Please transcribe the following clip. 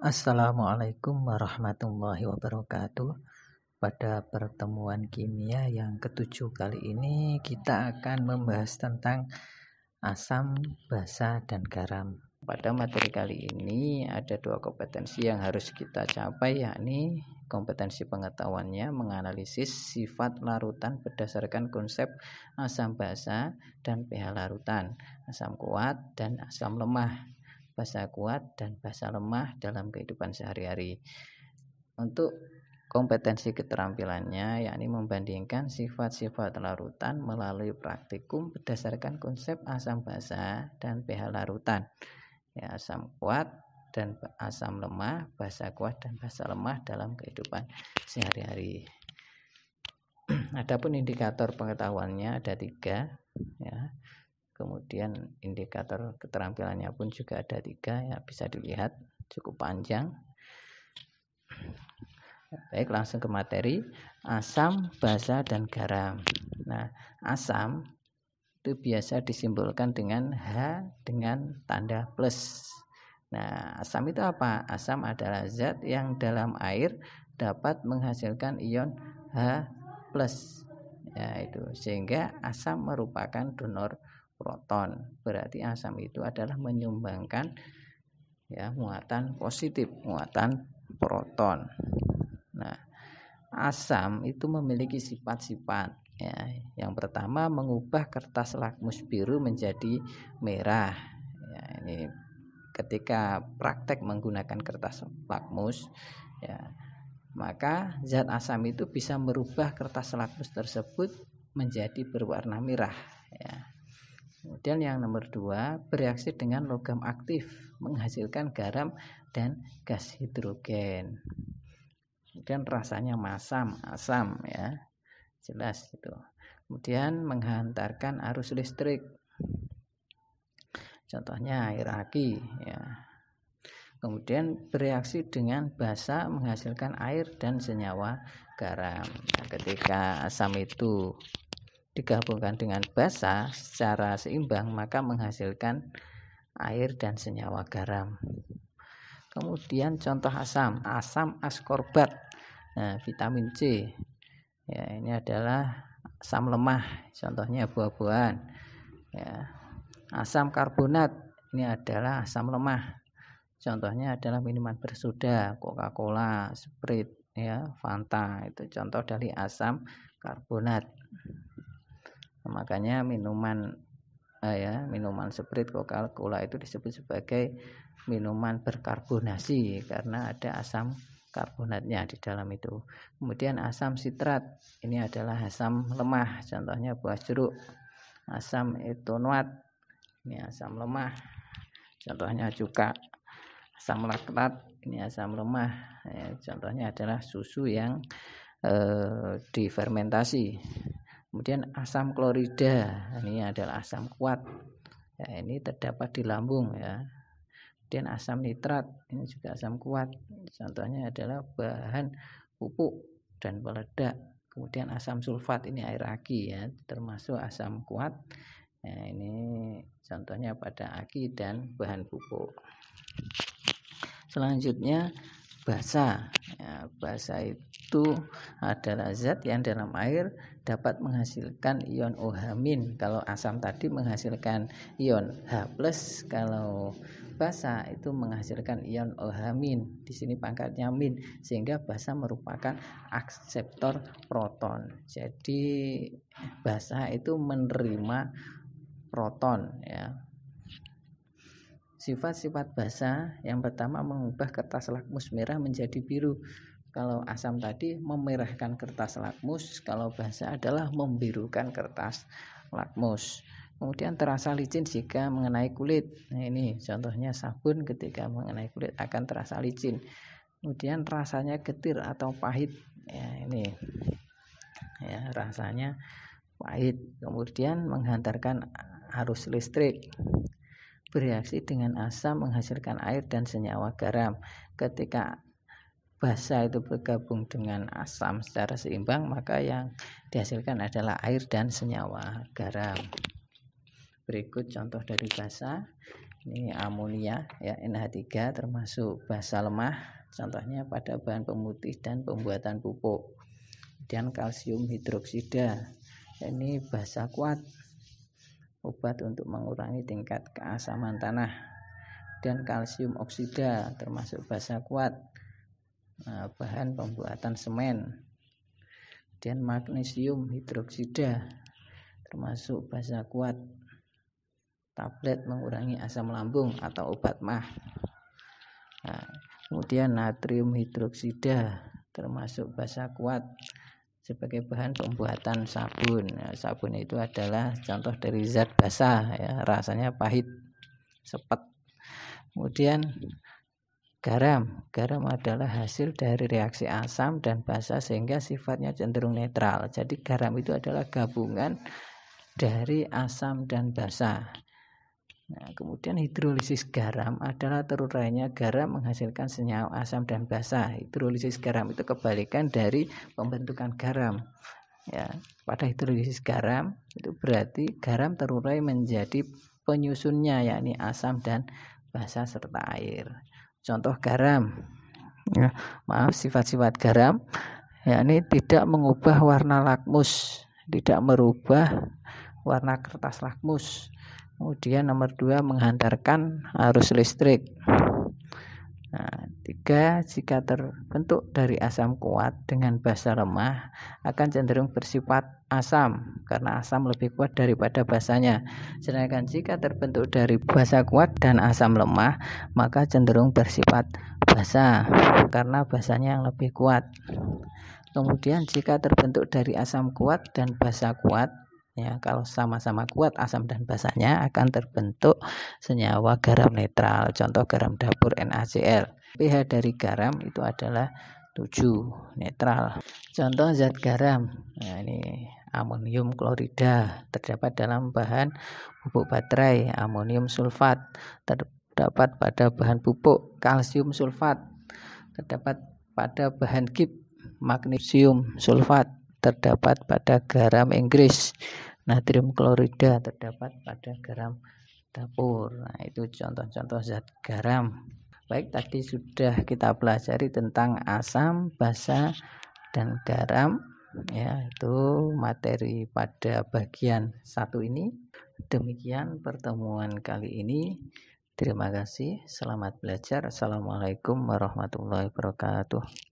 Assalamualaikum warahmatullahi wabarakatuh. Pada pertemuan kimia yang ketujuh kali ini, kita akan membahas tentang asam, basa, dan garam. Pada materi kali ini, ada dua kompetensi yang harus kita capai, yakni kompetensi pengetahuannya menganalisis sifat larutan berdasarkan konsep asam basa dan pH larutan, asam kuat, dan asam lemah bahasa kuat, dan bahasa lemah dalam kehidupan sehari-hari. Untuk kompetensi keterampilannya, yakni membandingkan sifat-sifat larutan melalui praktikum berdasarkan konsep asam basa dan pH larutan. Ya, asam kuat dan asam lemah, bahasa kuat dan bahasa lemah dalam kehidupan sehari-hari. Adapun indikator pengetahuannya ada tiga, ya kemudian indikator keterampilannya pun juga ada tiga ya bisa dilihat cukup panjang baik langsung ke materi asam basa dan garam nah asam itu biasa disimbolkan dengan H dengan tanda plus nah asam itu apa asam adalah zat yang dalam air dapat menghasilkan ion H plus ya itu sehingga asam merupakan donor proton. Berarti asam itu adalah menyumbangkan ya muatan positif, muatan proton. Nah, asam itu memiliki sifat-sifat ya. Yang pertama mengubah kertas lakmus biru menjadi merah. Ya, ini ketika praktek menggunakan kertas lakmus ya maka zat asam itu bisa merubah kertas lakmus tersebut menjadi berwarna merah ya Kemudian yang nomor dua bereaksi dengan logam aktif menghasilkan garam dan gas hidrogen. Kemudian rasanya masam, asam ya. Jelas itu. Kemudian menghantarkan arus listrik. Contohnya air aki ya. Kemudian bereaksi dengan basa menghasilkan air dan senyawa garam. Nah, ketika asam itu digabungkan dengan basa secara seimbang maka menghasilkan air dan senyawa garam. Kemudian contoh asam, asam askorbat, nah, vitamin C. Ya, ini adalah asam lemah, contohnya buah-buahan. Ya. Asam karbonat, ini adalah asam lemah. Contohnya adalah minuman bersoda, Coca-Cola, Sprite, ya, Fanta. Itu contoh dari asam karbonat makanya minuman eh, ya minuman seprit coca cola itu disebut sebagai minuman berkarbonasi karena ada asam karbonatnya di dalam itu kemudian asam sitrat ini adalah asam lemah contohnya buah jeruk asam etonuat ini asam lemah contohnya juga asam laktat ini asam lemah ya, contohnya adalah susu yang eh, difermentasi Kemudian asam klorida, ini adalah asam kuat. Ya, ini terdapat di lambung ya. Kemudian asam nitrat, ini juga asam kuat. Contohnya adalah bahan pupuk dan peledak. Kemudian asam sulfat ini air aki ya, termasuk asam kuat. Nah, ini contohnya pada aki dan bahan pupuk. Selanjutnya basa. Ya, basa itu itu adalah zat yang dalam air dapat menghasilkan ion OH Kalau asam tadi menghasilkan ion H+, kalau basa itu menghasilkan ion OH min. Di sini pangkatnya min sehingga basa merupakan akseptor proton. Jadi basa itu menerima proton ya. Sifat-sifat basa yang pertama mengubah kertas lakmus merah menjadi biru kalau asam tadi memerahkan kertas lakmus, kalau bahasa adalah membirukan kertas lakmus. Kemudian terasa licin jika mengenai kulit. Nah, ini contohnya sabun ketika mengenai kulit akan terasa licin. Kemudian rasanya getir atau pahit. Ya, ini ya, rasanya pahit. Kemudian menghantarkan arus listrik bereaksi dengan asam menghasilkan air dan senyawa garam. Ketika basa itu bergabung dengan asam secara seimbang maka yang dihasilkan adalah air dan senyawa garam berikut contoh dari basa ini amonia ya NH3 termasuk basa lemah contohnya pada bahan pemutih dan pembuatan pupuk Dan kalsium hidroksida ini basa kuat obat untuk mengurangi tingkat keasaman tanah dan kalsium oksida termasuk basa kuat Nah, bahan pembuatan semen dan magnesium hidroksida termasuk basa kuat tablet mengurangi asam lambung atau obat mah nah, kemudian natrium hidroksida termasuk basa kuat sebagai bahan pembuatan sabun nah, sabun itu adalah contoh dari zat basah ya rasanya pahit sepet kemudian Garam. Garam adalah hasil dari reaksi asam dan basa sehingga sifatnya cenderung netral. Jadi garam itu adalah gabungan dari asam dan basa. Nah, kemudian hidrolisis garam adalah terurainya garam menghasilkan senyawa asam dan basa. Hidrolisis garam itu kebalikan dari pembentukan garam. Ya, pada hidrolisis garam itu berarti garam terurai menjadi penyusunnya yakni asam dan basa serta air. Contoh garam. Ya, maaf sifat-sifat garam ya ini tidak mengubah warna lakmus, tidak merubah warna kertas lakmus. Kemudian nomor dua menghantarkan arus listrik. Nah, tiga, jika terbentuk dari asam kuat dengan basa lemah akan cenderung bersifat asam karena asam lebih kuat daripada basanya. Sedangkan jika terbentuk dari basa kuat dan asam lemah, maka cenderung bersifat basa karena basanya yang lebih kuat. Kemudian jika terbentuk dari asam kuat dan basa kuat, ya Kalau sama-sama kuat asam dan basahnya akan terbentuk senyawa garam netral. Contoh garam dapur NaCl. pH dari garam itu adalah 7 netral. Contoh zat garam. Nah, ini amonium klorida terdapat dalam bahan pupuk baterai, amonium sulfat terdapat pada bahan pupuk, kalsium sulfat terdapat pada bahan kip, magnesium sulfat terdapat pada garam Inggris, natrium klorida terdapat pada garam dapur. Nah, itu contoh-contoh zat garam. Baik, tadi sudah kita pelajari tentang asam, basa, dan garam. Ya, itu materi pada bagian satu ini. Demikian pertemuan kali ini. Terima kasih. Selamat belajar. Assalamualaikum warahmatullahi wabarakatuh.